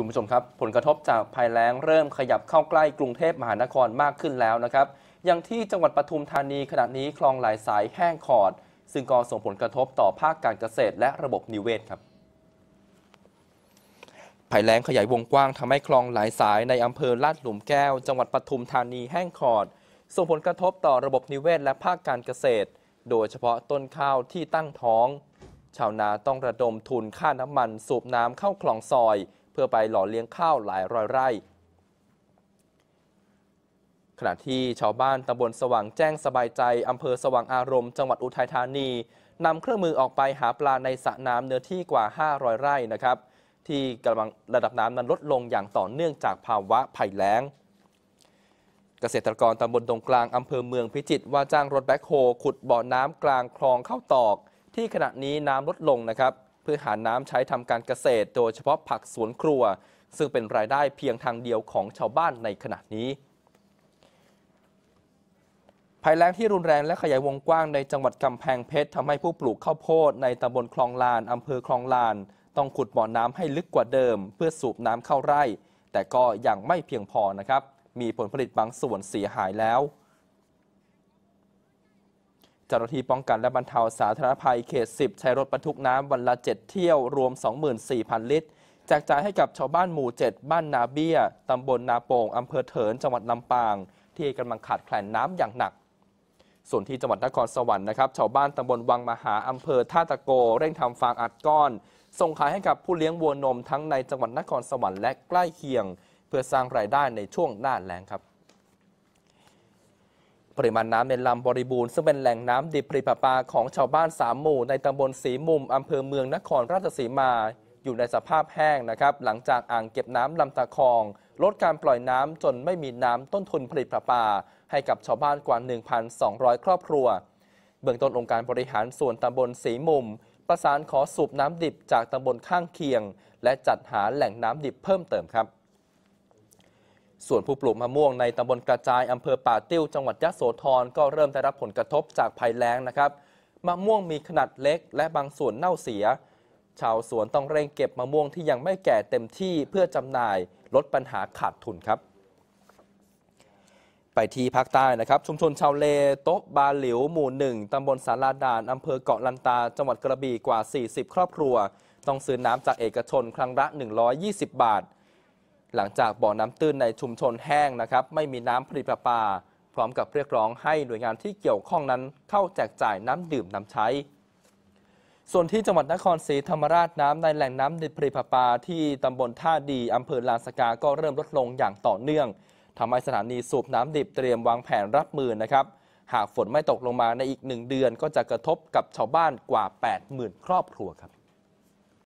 คุณผู้ชมครับ ผลกระทบจากภัยแล้งเริ่มขยับเข้าใกล้กรุงเทพมหานครมากขึ้นแล้วนะครับ อย่างที่จังหวัดปทุมธานีขณะนี้คลองหลายสายแห้งขอด ซึ่งก็ส่งผลกระทบต่อภาคการเกษตรและระบบนิเวศครับภัยแล้งขยายวงกว้างทำให้คลองหลายสายในอำเภอลาดหลุมแก้ว จังหวัดปทุมธานีแห้งขอดส่งผลกระทบต่อระบบนิเวศและภาคการเกษตร โดยเฉพาะต้นข้าวที่ตั้งท้อง ชาวนาต้องระดมทุนค่าน้ำมัน สูบน้ำเข้าคลองซอยพื่อไปหล่อเลี้ยงข้าวหลายร้อยไร่ ขณะที่ชาวบ้านตำบลสว่างแจ้งสบายใจอำเภอสว่างอารมณ์ จังหวัดอุทัยธานีนำเครื่องมือออกไปหาปลาในสระน้ำเนื้อที่กว่า 500ไร่นะครับที่กำลังระดับน้ำนั้นลดลงอย่างต่อเนื่องจากภาวะภัยแล้ง เกษตรกรตำบลตรงกลางอำเภอเมืองพิจิตรว่าจ้างรถแบ็คโฮขุดบ่อน้ำกลางคลองเข้าตอก ที่ขณะนี้น้ำลดลงนะครับพื่อหาน้ำใช้ทำการเกษตรโดยเฉพาะผักสวนครัว ซึ่งเป็นรายได้เพียงทางเดียวของชาวบ้านในขณะนี้ภัยแล้งที่รุนแรงและขยายวงกว้างในจังหวัดกำแพงเพชรทำให้ผู้ปลูกข้าวโพด ในตำบลคลองลานอำเภอคลองลาน ต้องขุดบ่อน้ำให้ลึกกว่าเดิมเพื่อสูบน้ำเข้าไร่ แต่ก็ยังไม่เพียงพอนะครับมีผลผลิตบางส่วนเสียหายแล้วเจ้าหน้าที่ป้องกันและบรรเทาสาธารณภัยเขต10ใช้รถบรรทุกน้ำ วันละ7เที่ยว รวม 24,000 ลิตรแจกจ่ายให้กับชาวบ้านหมู่7บ้านนาเบี้ย ตำบลนาโป่ง อำเภอเถิน จังหวัดลำปาง ที่กำลังขาดแคลนน้ำอย่างหนัก ส่วนที่จังหวัดนครสวรรค์นะครับชาวบ้านตำบลวังมหา อำเภอ ท่าตะโก เร่งทำฟางอัดก้อน ส่งขายให้กับผู้เลี้ยงวัวนมทั้งในจังหวัดนครสวรรค์และใกล้เคียง เพื่อสร้างรายได้ในช่วงหน้าแล้งครับปริมาณน้ำในลำบริบูรณ์ซึ่งเป็นแหล่งน้ำดิบปริปปาของชาวบ้านสามหมู่ในตำบลสีมุมอำเภอเมืองนครราชสีมาอยู่ในสภาพแห้งนะครับ หลังจากอ่างเก็บน้ำลำตะคอง ลดการปล่อยน้ำจนไม่มีน้ำต้นทุนผลิตปปา ให้กับชาวบ้านกว่า 1,200 ครอบครัว เบื้องต้นองค์การบริหารส่วนตำบลสีมุมประสานขอสูบน้ำดิบจากตำบลข้างเคียง และจัดหาแหล่งน้ำดิบเพิ่มเติมครับส่วนผู้ปลูกมะม่วงในตำบลกระจาย อำเภอป่าติ้ว จังหวัดยะโสธรก็เริ่มได้รับผลกระทบจากภัยแล้งนะครับมะม่วงมีขนาดเล็กและบางส่วนเน่าเสีย ชาวสวนต้องเร่งเก็บมะม่วงที่ยังไม่แก่เต็มที่เพื่อจำหน่ายลดปัญหาขาดทุนครับ ไปที่ภาคใต้นะครับชุมชนชาวเลโต๊ะบาหลิวหมู่หนึ่งตำบลสาราดานอำเภอเกาะลันตา จังหวัดกระบี่กว่า 40 ครอบครัว ต้องซื้อน้ำจากเอกชนครั้งละ120 บาทหลังจากบ่อน้ำตื้นในชุมชนแห้งนะครับไม่มีน้ำผลิตประปา พร้อมกับเรียกร้องให้ หน่วยงานที่เกี่ยวข้องนั้นเข้าแจกจ่ายน้ำดื่มน้ำใช้ ส่วนที่จังหวัดนครศรีธรรมราชน้ำในแหล่งน้ำในผลิตประปา ที่ตำบลท่าดีอำเภอลานสกาก็เริ่มลดลงอย่างต่อเนื่อง ทำให้สถานีสูบน้ำดิบเตรียมวางแผนรับมือนะครับหากฝนไม่ตกลงมาในอีกหนึ่งเดือนก็จะกระทบกับชาวบ้านกว่า80,000ครอบครัวครับ